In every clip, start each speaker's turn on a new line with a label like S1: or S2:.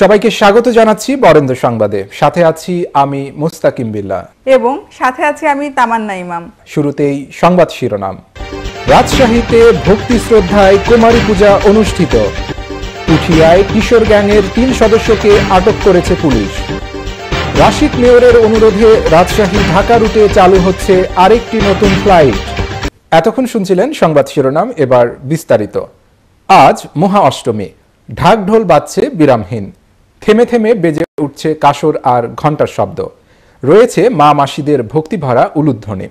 S1: সবাইকে স্বাগত জানাচ্ছি বরেন্দ্র সংবাদে সাথে আছি আমি মুস্তাকিম বিল্লা
S2: এবং সাথে আছি আমি তামান্না ইমাম
S1: শুরুতেই সংবাদ শিরোনাম রাজশাহীতে ভক্তি শ্রদ্ধায় কুমারী পূজা অনুষ্ঠিত উঠিয়ায় কিশোর গ্যাংয়ের তিন সদস্যকে আটক করেছে পুলিশ রাশিদ মেয়রের অনুরোধে রাজশাহী ঢাকা রুটে চালু হচ্ছে আরেকটি নতুন ফ্লাইট এতক্ষণ শুনছিলেন সংবাদ শিরোনাম এবার বিস্তারিত আজ মহা অষ্টমী ঢাকঢোল বাজছে বিরামহীন থেমে থেমে বেজে উঠছে কাসর আর ঘণ্টার শব্দ রয়েছে মা মাসিদের ভক্তিভরা উলুধ্বনে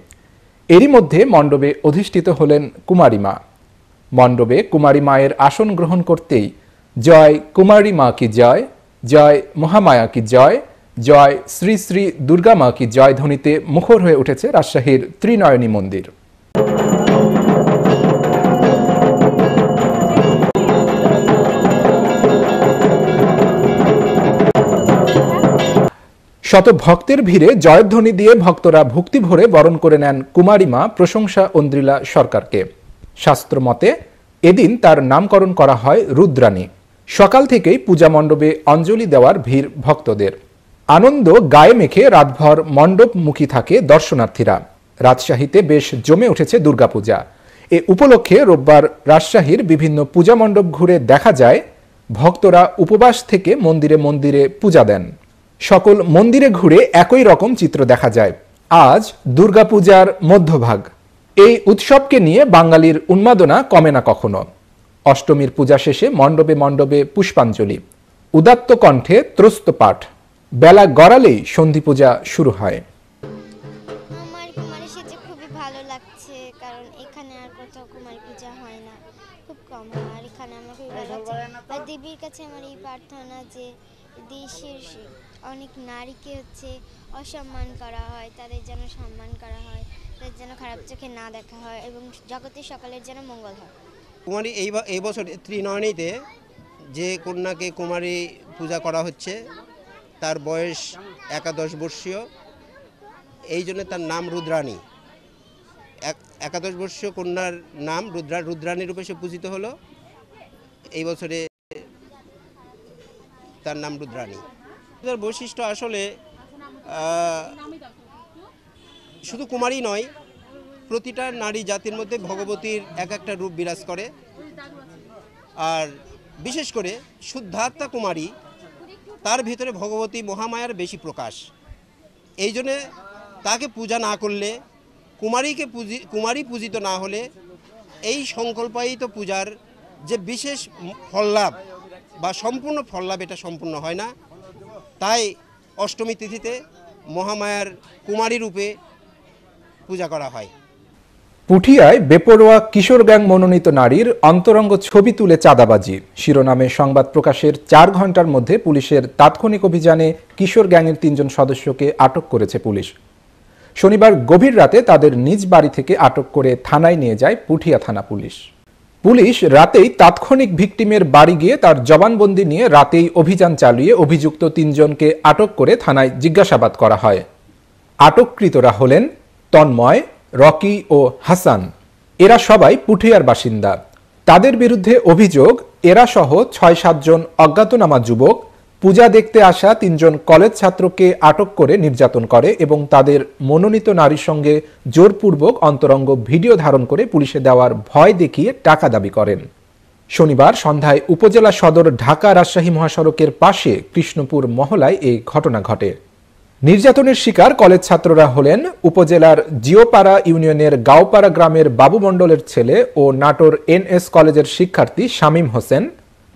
S1: এরই মধ্যে মণ্ডপে অধিষ্ঠিত হলেন কুমারী মা মণ্ডপে কুমারী মায়ের আসন গ্রহণ করতেই জয় কুমারী মা কি জয় জয় মহামায়া কি জয় জয় শ্রী শ্রী দুর্গা মা কি জয় ধ্বনিতে মুখর হয়ে উঠেছে রাজশাহীর ত্রিনয়নী মন্দির শত ভক্তের ভিড়ে জয়ধ্বনি দিয়ে ভক্তরা ভক্তি ভরে বরণ করে নেন কুমারী মা প্রশংসা অন্দ্রিলা সরকারকে শাস্ত্র মতে এদিন তার নামকরণ করা হয় রুদ্রাণী সকাল থেকেই পূজা মণ্ডপে অঞ্জলি দেওয়ার ভিড় ভক্তদের আনন্দ গায়ে মেখে রাতভর মণ্ডপমুখী থাকে দর্শনার্থীরা রাজশাহীতে বেশ জমে উঠেছে দুর্গাপূজা এ উপলক্ষে রোববার রাজশাহীর বিভিন্ন পূজা মণ্ডপ ঘুরে দেখা যায় ভক্তরা উপবাস থেকে মন্দিরে মন্দিরে পূজা দেন সকল মন্দিরে ঘুরে একই রকম চিত্র দেখা যায় আজ দুর্গাপূজার মধ্যভাগ এই উৎসবকে নিয়ে বাঙালির উন্মাদনা কমে না কখনো অষ্টমীর পূজা শেষে মণ্ডপে মণ্ডপে পুষ্পাঞ্জলি উদাত্ত কণ্ঠে ত্রস্ত পাঠ বেলা গড়ালেই সন্ধি পূজা শুরু হয়
S3: দেবীর কাছে আমার এই প্রার্থনা যে দেশের অনেক নারীকে হচ্ছে অসম্মান করা হয় তাদের যেন সম্মান করা হয় তাদের যেন খারাপ চোখে না দেখা হয় এবং জগতের সকলের যেন মঙ্গল হয়
S4: কুমারী এই এই বছর ত্রিনয়নীতে যে কন্যাকে কুমারী পূজা করা হচ্ছে তার বয়স একাদশ বর্ষীয় এই জন্য তার নাম রুদ্রাণী একাদশ বর্ষীয় কন্যার নাম রুদ্রা রুদ্রাণী রূপে সে পূজিত হলো এই বছরে তার নাম রুদ্রাণী বৈশিষ্ট্য আসলে শুধু কুমারী নয় প্রতিটা নারী জাতির মধ্যে ভগবতীর এক একটা রূপ বিরাজ করে আর বিশেষ করে শুদ্ধাত্মা কুমারী তার ভিতরে ভগবতী মহামায়ার বেশি প্রকাশ এই জন্যে তাকে পূজা না করলে কুমারীকে পূজি কুমারী পূজিত না হলে এই সংকল্পায়িত পূজার যে বিশেষ ফললাভ বা সম্পূর্ণ ফললাভ এটা সম্পূর্ণ হয় না তাই অষ্টমী তিথিতে মহামায়ার কুমারী রূপে পূজা করা হয়
S1: পুঠিয়ায় বেপরোয়া কিশোর গ্যাং মনোনীত নারীর অন্তরঙ্গ ছবি তুলে চাঁদাবাজি শিরোনামে সংবাদ প্রকাশের চার ঘন্টার মধ্যে পুলিশের তাৎক্ষণিক অভিযানে কিশোর গ্যাংয়ের তিনজন সদস্যকে আটক করেছে পুলিশ শনিবার গভীর রাতে তাদের নিজ বাড়ি থেকে আটক করে থানায় নিয়ে যায় পুঠিয়া থানা পুলিশ পুলিশ রাতেই তাৎক্ষণিক ভিকটিমের বাড়ি গিয়ে তার জবানবন্দি নিয়ে রাতেই অভিযান চালিয়ে অভিযুক্ত তিনজনকে আটক করে থানায় জিজ্ঞাসাবাদ করা হয় আটককৃতরা হলেন তন্ময় রকি ও হাসান এরা সবাই পুঠিয়ার বাসিন্দা তাদের বিরুদ্ধে অভিযোগ এরা সহ ছয় সাতজন অজ্ঞাতনামা যুবক পূজা দেখতে আসা তিনজন কলেজ ছাত্রকে আটক করে নির্যাতন করে এবং তাদের মনোনীত নারীর সঙ্গে জোরপূর্বক অন্তরঙ্গ ভিডিও ধারণ করে পুলিশে দেওয়ার ভয় দেখিয়ে টাকা দাবি করেন শনিবার সন্ধ্যায় উপজেলা সদর ঢাকা রাজশাহী মহাসড়কের পাশে কৃষ্ণপুর মহলায় এই ঘটনা ঘটে নির্যাতনের শিকার কলেজ ছাত্ররা হলেন উপজেলার জিওপাড়া ইউনিয়নের গাওপাড়া গ্রামের বাবু মণ্ডলের ছেলে ও নাটোর এনএস কলেজের শিক্ষার্থী শামীম হোসেন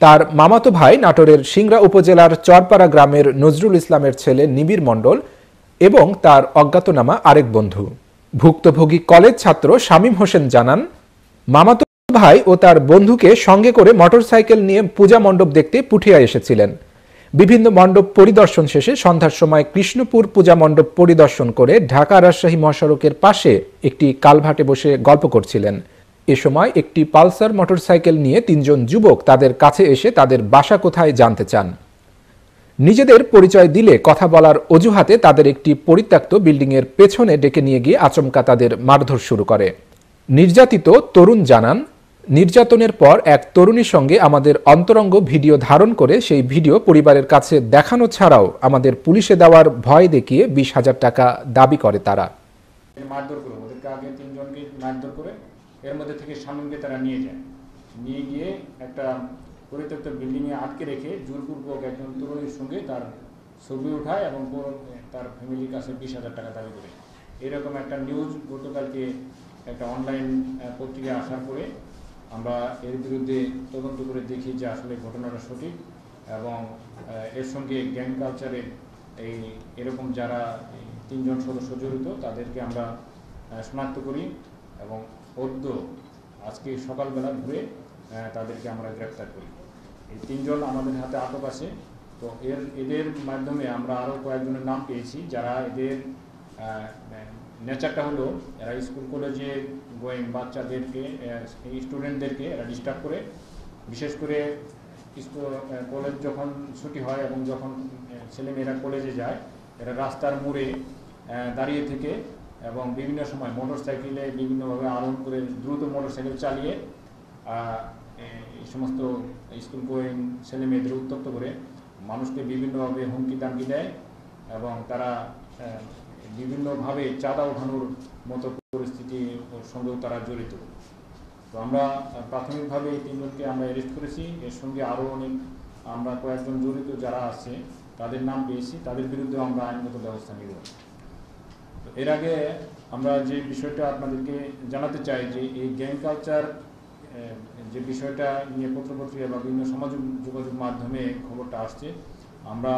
S1: তার মামাতো ভাই নাটোরের সিংরা উপজেলার চরপাড়া গ্রামের নজরুল ইসলামের ছেলে নিবিড় মণ্ডল এবং তার অজ্ঞাতনামা আরেক বন্ধু ভুক্তভোগী কলেজ ছাত্র শামীম হোসেন জানান মামাতো ভাই ও তার বন্ধুকে সঙ্গে করে মোটরসাইকেল নিয়ে পূজা মণ্ডপ দেখতে পুঠিয়া এসেছিলেন বিভিন্ন মণ্ডপ পরিদর্শন শেষে সন্ধ্যার সময় কৃষ্ণপুর পূজা মণ্ডপ পরিদর্শন করে ঢাকা রাজশাহী মহাসড়কের পাশে একটি কালভাটে বসে গল্প করছিলেন এ সময় একটি পালসার মোটরসাইকেল নিয়ে তিনজন যুবক তাদের কাছে এসে তাদের বাসা কোথায় জানতে চান নিজেদের পরিচয় দিলে কথা বলার অজুহাতে তাদের একটি পরিত্যক্ত বিল্ডিংয়ের পেছনে ডেকে নিয়ে গিয়ে আচমকা তাদের মারধর শুরু করে নির্যাতিত তরুণ জানান নির্যাতনের পর এক তরুণীর সঙ্গে আমাদের অন্তরঙ্গ ভিডিও ধারণ করে সেই ভিডিও পরিবারের কাছে দেখানো ছাড়াও আমাদের পুলিশে দেওয়ার ভয় দেখিয়ে বিশ হাজার টাকা দাবি করে তারা
S5: মারধর করে ওদেরকে আগে তিনজনকে মারধর করে এর মধ্যে থেকে স্বামীকে তারা নিয়ে যায় নিয়ে গিয়ে একটা পরিত্যক্ত বিল্ডিংয়ে আটকে রেখে জোরপূর্বক একজন তরুণীর সঙ্গে তার ছবি উঠায় এবং তার ফ্যামিলির কাছে বিশ হাজার টাকা দাবি করে এরকম একটা নিউজ গতকালকে একটা অনলাইন পত্রিকা আসার পরে আমরা এর বিরুদ্ধে তদন্ত করে দেখি যে আসলে ঘটনাটা সঠিক এবং এর সঙ্গে গ্যাং কালচারের এই এরকম যারা তিনজন সদস্য জড়িত তাদেরকে আমরা শনাক্ত করি এবং পদ্ম আজকে সকালবেলা ঘুরে তাদেরকে আমরা গ্রেপ্তার করি এই তিনজন আমাদের হাতে আটক আছে তো এর এদের মাধ্যমে আমরা আরও কয়েকজনের নাম পেয়েছি যারা এদের নেচারটা হলো এরা স্কুল কলেজে গোয়েন বাচ্চাদেরকে স্টুডেন্টদেরকে এরা ডিস্টার্ব করে বিশেষ করে কলেজ যখন ছুটি হয় এবং যখন ছেলেমেয়েরা কলেজে যায় এরা রাস্তার মোড়ে দাঁড়িয়ে থেকে এবং বিভিন্ন সময় মোটরসাইকেলে বিভিন্নভাবে আরোহণ করে দ্রুত মোটরসাইকেল চালিয়ে এই সমস্ত স্কুল গোয়িং ছেলে মেয়েদের উত্তপ্ত করে মানুষকে বিভিন্নভাবে হুমকি দামকি দেয় এবং তারা বিভিন্নভাবে চাঁদা ওঠানোর মতো পরিস্থিতির সঙ্গেও তারা জড়িত তো আমরা প্রাথমিকভাবে এই তিনজনকে আমরা অ্যারেস্ট করেছি এর সঙ্গে আরও অনেক আমরা কয়েকজন জড়িত যারা আছে তাদের নাম পেয়েছি তাদের বিরুদ্ধে আমরা আইনগত ব্যবস্থা নিব এর আগে আমরা যে বিষয়টা আপনাদেরকে জানাতে চাই যে এই গ্যাং কালচার যে বিষয়টা নিয়ে পত্রপত্রিকা বা বিভিন্ন সমাজ যোগাযোগ মাধ্যমে খবরটা আসছে আমরা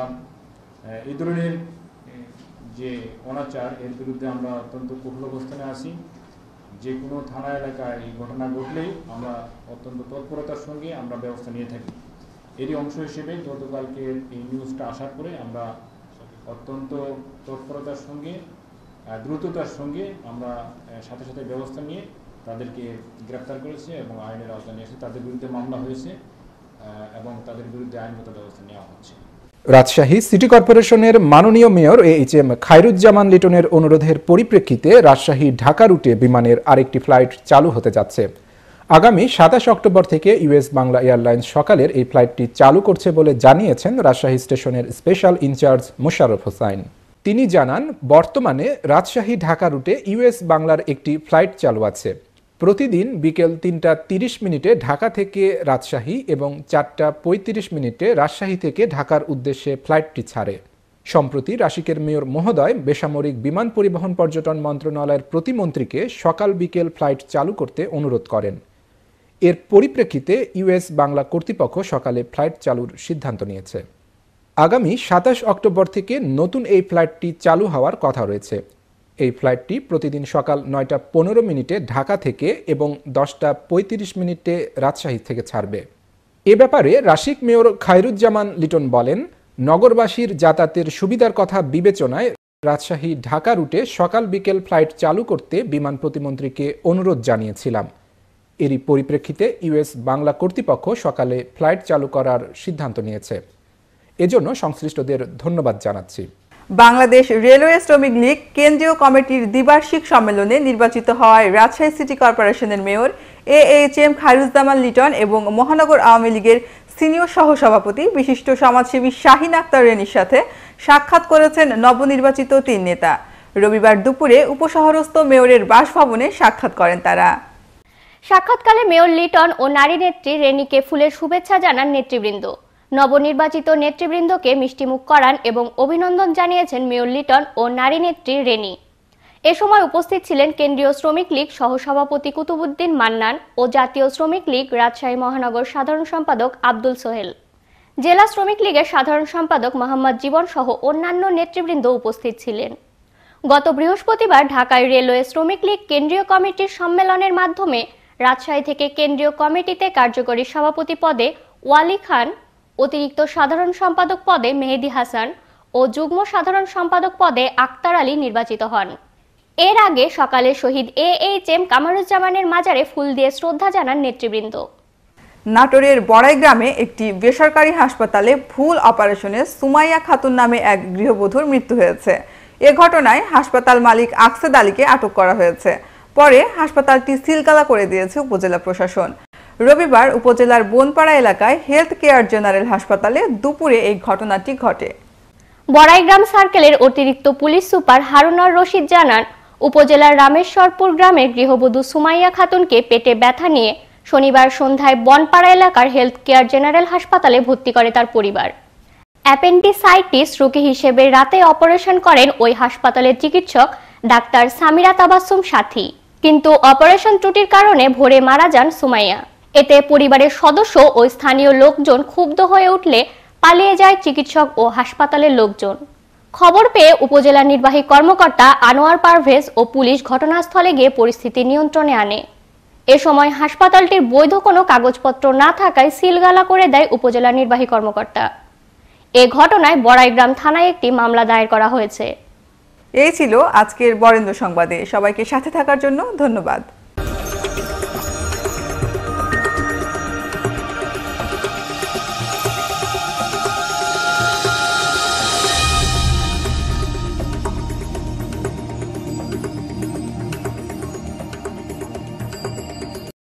S5: এই ধরনের যে অনাচার এর বিরুদ্ধে আমরা অত্যন্ত কঠোর অবস্থানে আসি যে কোনো থানা এলাকায় এই ঘটনা ঘটলেই আমরা অত্যন্ত তৎপরতার সঙ্গে আমরা ব্যবস্থা নিয়ে থাকি এরই অংশ হিসেবে গতকালকে এই নিউজটা আসার পরে আমরা অত্যন্ত তৎপরতার সঙ্গে দ্রুততার সঙ্গে আমরা সাথে সাথে ব্যবস্থা নিয়ে তাদেরকে গ্রেপ্তার করেছে এবং আইনের আওতায় নিয়ে এসে তাদের বিরুদ্ধে মামলা হয়েছে এবং তাদের বিরুদ্ধে আইনগত ব্যবস্থা নেওয়া হচ্ছে
S1: রাজশাহী সিটি কর্পোরেশনের মাননীয় mayor A H M Khairuzzaman লিটনের অনুরোধের পরিপ্রেক্ষিতে রাজশাহী ঢাকা রুটে বিমানের আরেকটি ফ্লাইট চালু হতে যাচ্ছে আগামী সাতাশ অক্টোবর থেকে ইউএস বাংলা এয়ারলাইন্স সকালের এই ফ্লাইটটি চালু করছে বলে জানিয়েছেন রাজশাহী স্টেশনের স্পেশাল ইনচার্জ মোশারফ হোসাইন তিনি জানান বর্তমানে রাজশাহী ঢাকা রুটে ইউএস বাংলার একটি ফ্লাইট চালু আছে প্রতিদিন বিকেল তিনটা তিরিশ মিনিটে ঢাকা থেকে রাজশাহী এবং চারটা পঁয়ত্রিশ মিনিটে রাজশাহী থেকে ঢাকার উদ্দেশ্যে ফ্লাইটটি ছাড়ে সম্প্রতি রাশিকের মেয়র মহোদয় বেসামরিক বিমান পরিবহন পর্যটন মন্ত্রণালয়ের প্রতিমন্ত্রীকে সকাল বিকেল ফ্লাইট চালু করতে অনুরোধ করেন এর পরিপ্রেক্ষিতে ইউএস বাংলা কর্তৃপক্ষ সকালে ফ্লাইট চালুর সিদ্ধান্ত নিয়েছে আগামী সাতাশ অক্টোবর থেকে নতুন এই ফ্লাইটটি চালু হওয়ার কথা রয়েছে এই ফ্লাইটটি প্রতিদিন সকাল নয়টা পনেরো মিনিটে ঢাকা থেকে এবং দশটা পঁয়ত্রিশ মিনিটে রাজশাহী থেকে ছাড়বে এ ব্যাপারে রাশিক মেয়র খায়রুজ্জামান লিটন বলেন নগরবাসীর যাতায়াতের সুবিধার কথা বিবেচনায় রাজশাহী ঢাকা রুটে সকাল বিকেল ফ্লাইট চালু করতে বিমান প্রতিমন্ত্রীকে অনুরোধ জানিয়েছিলাম এরই পরিপ্রেক্ষিতে ইউএস বাংলা কর্তৃপক্ষ সকালে ফ্লাইট চালু করার সিদ্ধান্ত নিয়েছে
S2: এজন্য সংশ্লিষ্টদের ধন্যবাদ জানাচ্ছি বাংলাদেশ রেলওয়ে শ্রমিক লীগ কেন্দ্রীয় কমিটির দ্বিবার্ষিক সম্মেলনে নির্বাচিত হওয়ায় রাজশাহী সিটি কর্পোরেশনের mayor A H M Khairuzzaman Liton এবং মহানগর আওয়ামী লীগের সিনিয়র সহসভাপতি বিশিষ্ট সমাজসেবী শাহিন আক্তার রেনির সাথে সাক্ষাৎ করেছেন নবনির্বাচিত তিন নেতা রবিবার দুপুরে উপশহরস্থ মেয়রের বাসভবনে সাক্ষাৎ করেন তারা
S3: সাক্ষাৎকালে মেয়র লিটন ও নারী নেত্রী রেনিকে ফুলের শুভেচ্ছা জানান নেতৃবৃন্দ নবনির্বাচিত নেতৃবৃন্দকে মিষ্টিমুখ করান এবং অভিনন্দন জানিয়েছেন মেয়র লিটন ও নারী নেত্রী রেনি এ সময় উপস্থিত ছিলেন কেন্দ্রীয় শ্রমিক লীগ সহসভাপতি কুতুবুদ্দিন মান্নান ও জাতীয় শ্রমিক লীগ রাজশাহী মহানগর সাধারণ সম্পাদক আব্দুল সোহেল জেলা শ্রমিক লীগের সাধারণ সম্পাদক মোহাম্মদ জীবন সহ অন্যান্য নেতৃবৃন্দ উপস্থিত ছিলেন গত বৃহস্পতিবার ঢাকায় রেলওয়ে শ্রমিক লীগ কেন্দ্রীয় কমিটির সম্মেলনের মাধ্যমে রাজশাহী থেকে কেন্দ্রীয় কমিটিতে কার্যকরী সভাপতি পদে ওয়ালি খান অতিরিক্ত সাধারণ সম্পাদক পদে মেহেদি হাসান ও যুগ্ম সাধারণ সম্পাদক পদে আক্তার আলী নির্বাচিত হন এর আগে সকালে শহীদ এ এইচ এম কামারুজ্জামানের মাজারে ফুল দিয়ে শ্রদ্ধা জানান নেতৃবৃন্দ
S2: নাটোরের বড়াই গ্রামে একটি বেসরকারি হাসপাতালে ভুল অপারেশনে সুমাইয়া খাতুন নামে এক গৃহবধূর মৃত্যু হয়েছে এ ঘটনায় হাসপাতাল মালিক আকসেদ আলীকে আটক করা হয়েছে পরে হাসপাতালটি সিলকালা করে দিয়েছে উপজেলা প্রশাসন রবিবার উপজেলার বনপাড়া এলাকায় হেলথ কেয়ার জেনারেল হাসপাতালে
S3: দুপুরে এই ঘটনাটি ঘটে বড়াইগ্রাম সার্কেলের অতিরিক্ত পুলিশ সুপার হারুনার রশিদ জানান উপজেলার রামেশ্বরপুর গ্রামের গৃহবধূ সুমাইয়া খাতুনকে পেটে ব্যথা নিয়ে শনিবার সন্ধ্যায় বনপাড়া এলাকার হেলথ কেয়ার জেনারেল হাসপাতালে ভর্তি করে তার পরিবার অ্যাপেন্ডিসাইটিস রোগী হিসেবে রাতে অপারেশন করেন ওই হাসপাতালের চিকিৎসক ডাক্তার সামিরা তাবাসুম সাথী কিন্তু অপারেশন ত্রুটির কারণে ভোরে মারা যান সুমাইয়া এতে পরিবারের সদস্য ও স্থানীয় লোকজন ক্ষুব্ধ হয়ে উঠলে পালিয়ে যায় চিকিৎসক ও হাসপাতালের লোকজন খবর পেয়ে উপজেলা নির্বাহী কর্মকর্তা আনোয়ার পারভেজ ও পুলিশ ঘটনাস্থলে গিয়ে পরিস্থিতি নিয়ন্ত্রণে আনে এ সময় হাসপাতালটির বৈধ কোনো কাগজপত্র না থাকায় সিলগালা করে দেয় উপজেলা নির্বাহী কর্মকর্তা এ ঘটনায় বড়াইগ্রাম থানায় একটি মামলা দায়ের করা হয়েছে এই ছিল আজকের বরেন্দ্র সংবাদে সবাইকে সাথে থাকার জন্য ধন্যবাদ